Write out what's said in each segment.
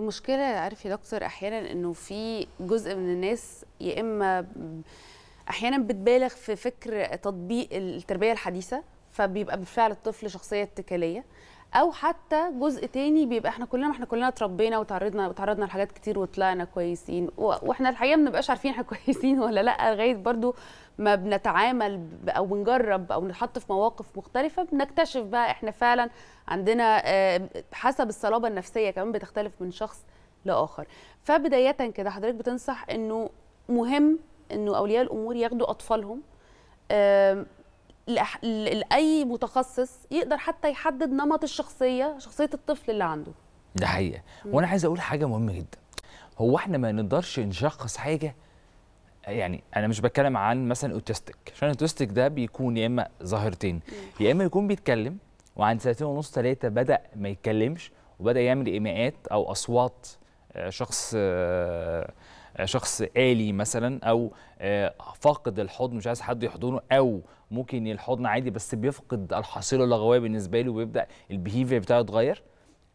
المشكله عارف يا دكتور احيانا انه في جزء من الناس يا اما احيانا بتبالغ في فكر تطبيق التربيه الحديثه فبيبقى بالفعل الطفل شخصيه اتكاليه او حتى جزء تاني بيبقى احنا كلنا احنا كلنا اتربينا وتعرضنا وتعرضنا لحاجات كتير وطلعنا كويسين واحنا الحقيقه ما بنبقاش عارفين احنا كويسين ولا لا لغايه برضو ما بنتعامل او بنجرب او نتحط في مواقف مختلفه بنكتشف بقى احنا فعلا عندنا حسب الصلابه النفسيه كمان بتختلف من شخص لاخر فبدايه كده حضرتك بتنصح انه مهم انه اولياء الامور ياخدوا اطفالهم لاي متخصص يقدر حتى يحدد نمط الشخصيه شخصيه الطفل اللي عنده ده حقيقه مم. وانا عايز اقول حاجه مهمه جدا هو احنا ما نقدرش نشخص حاجه يعني انا مش بتكلم عن مثلا اوتستيك عشان الاوتستيك ده بيكون يا اما ظاهرتين يا اما يكون بيتكلم وعند سنتين ونص ثلاثه بدا ما يتكلمش وبدا يعمل ايماءات او اصوات آه، شخص آه، آه، شخص آلي مثلا أو آه، فاقد الحضن مش عايز حد يحضنه أو ممكن الحضن عادي بس بيفقد الحصيلة اللغوية بالنسبة له ويبدأ البيهيفير بتاعه يتغير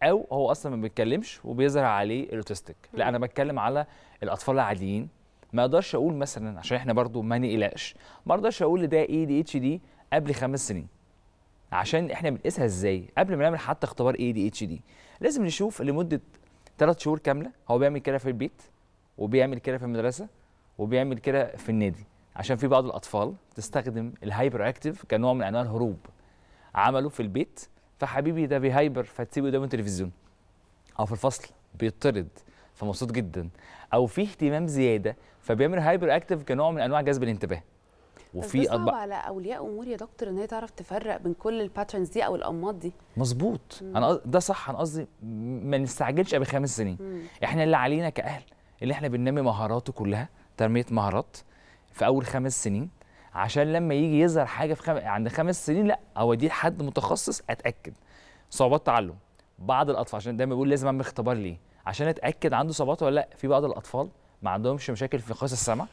أو هو أصلا ما بيتكلمش وبيظهر عليه الأوتستيك لا أنا بتكلم على الأطفال العاديين ما اقدرش اقول مثلا عشان احنا برضو ما نقلقش ما اقدرش اقول ده اي دي اتش دي قبل خمس سنين عشان احنا بنقيسها ازاي قبل ما نعمل حتى اختبار اي دي اتش دي لازم نشوف لمده ثلاث شهور كامله هو بيعمل كده في البيت وبيعمل كده في المدرسه وبيعمل كده في النادي عشان في بعض الاطفال تستخدم الهايبر اكتيف كنوع من انواع الهروب عمله في البيت فحبيبي ده بيهايبر فتسيبه قدام التلفزيون او في الفصل بيطرد فمبسوط جدا او في اهتمام زياده فبيعمل هايبر اكتيف كنوع من انواع جذب الانتباه وفي صعب على اولياء امور يا دكتور ان هي تعرف تفرق بين كل الباترنز دي او الانماط دي مظبوط انا ده صح انا قصدي ما نستعجلش قبل خمس سنين مم. احنا اللي علينا كاهل اللي احنا بننمي مهاراته كلها تنميه مهارات في اول خمس سنين عشان لما يجي يظهر حاجه في خم... عند خمس سنين لا اوديه لحد متخصص اتاكد صعوبات تعلم بعض الاطفال عشان دايما بيقول لازم اعمل اختبار ليه عشان اتاكد عنده صعوبات ولا لا في بعض الاطفال ما عندهمش مشاكل في قياس السمع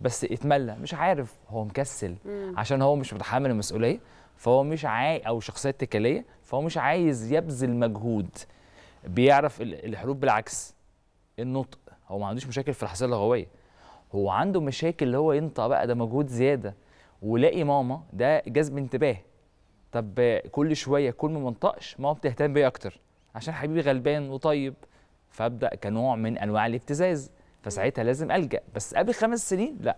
بس اتملى مش عارف هو مكسل مم. عشان هو مش متحمل المسؤوليه فهو مش عاي او شخصيه اتكاليه فهو مش عايز يبذل مجهود بيعرف الحروف بالعكس النطق هو ما عندوش مشاكل في الحصيله اللغويه هو عنده مشاكل اللي هو ينطق بقى ده مجهود زياده ولاقي ماما ده جذب انتباه طب كل شويه كل ما منطقش ماما بتهتم بيا اكتر عشان حبيبي غلبان وطيب فابدا كنوع من انواع الابتزاز فساعتها لازم الجا بس قبل خمس سنين لا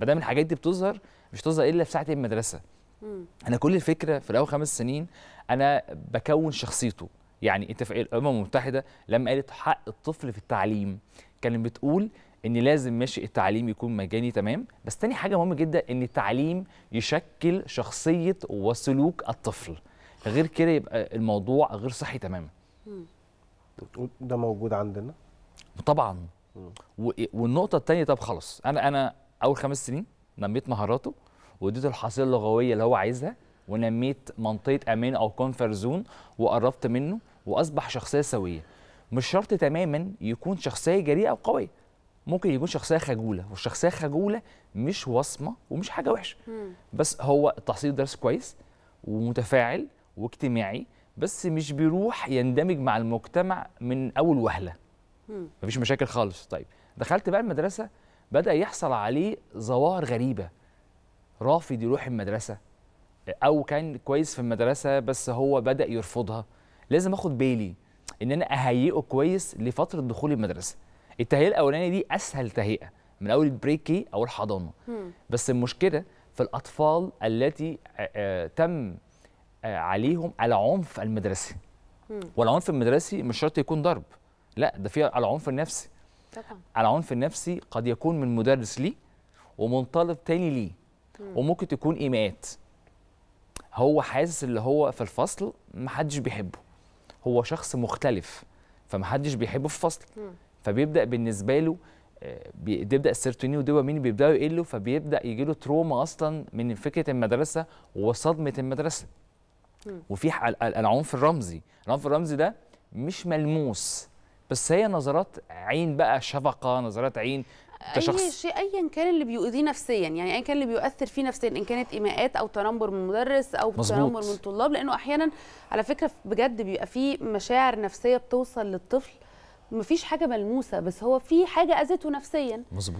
ما دام الحاجات دي بتظهر مش تظهر الا في ساعه المدرسه انا كل الفكره في الاول خمس سنين انا بكون شخصيته يعني انت في الامم المتحده لما قالت حق الطفل في التعليم كانت بتقول ان لازم ماشي التعليم يكون مجاني تمام بس تاني حاجه مهمه جدا ان التعليم يشكل شخصيه وسلوك الطفل غير كده يبقى الموضوع غير صحي تماما ده موجود عندنا طبعا والنقطه الثانيه طب خلاص انا انا اول خمس سنين نميت مهاراته واديته الحصيله اللغويه اللي هو عايزها ونميت منطقه امان او كونفرزون زون وقربت منه واصبح شخصيه سويه مش شرط تماما يكون شخصيه جريئه او قويه ممكن يكون شخصيه خجوله والشخصيه خجوله مش وصمه ومش حاجه وحشه بس هو التحصيل درس كويس ومتفاعل واجتماعي بس مش بيروح يندمج مع المجتمع من اول وهله مفيش مشاكل خالص طيب دخلت بقى المدرسه بدا يحصل عليه ظواهر غريبه رافض يروح المدرسه او كان كويس في المدرسه بس هو بدا يرفضها لازم اخد بالي ان انا اهيئه كويس لفتره دخول المدرسه التهيئه الاولانيه دي اسهل تهيئه من اول البريكي او الحضانه بس المشكله في الاطفال التي آه، آه، تم آه، عليهم العنف المدرسي والعنف المدرسي مش شرط يكون ضرب لا ده في العنف النفسي طبعا العنف النفسي قد يكون من مدرس لي ومن طالب تاني ليه وممكن تكون ايماءات هو حاسس اللي هو في الفصل محدش بيحبه هو شخص مختلف فمحدش بيحبه في فصل فبيبدا بالنسبه له آه، بيبدا السيرتونين والدوبامين بيبداوا يقلوا فبيبدا يجي له تروما اصلا من فكره المدرسه وصدمه المدرسه وفي العنف الرمزي العنف الرمزي ده مش ملموس بس هي نظرات عين بقى شفقه نظرات عين كشخص اي شيء ايا كان اللي بيؤذيه نفسيا يعني ايا كان اللي بيؤثر فيه نفسيا ان كانت ايماءات او تنمر من مدرس او مزبوط. تنمر من طلاب لانه احيانا على فكره بجد بيبقى فيه مشاعر نفسيه بتوصل للطفل مفيش حاجه ملموسه بس هو في حاجه اذته نفسيا مزبوط.